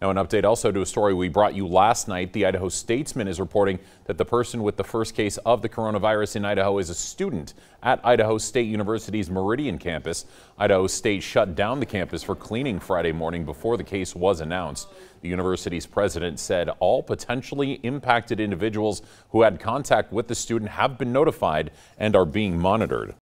Now, an update also to a story we brought you last night. The Idaho Statesman is reporting that the person with the first case of the coronavirus in Idaho is a student at Idaho State University's Meridian campus. Idaho State shut down the campus for cleaning Friday morning before the case was announced. The university's president said all potentially impacted individuals who had contact with the student have been notified and are being monitored.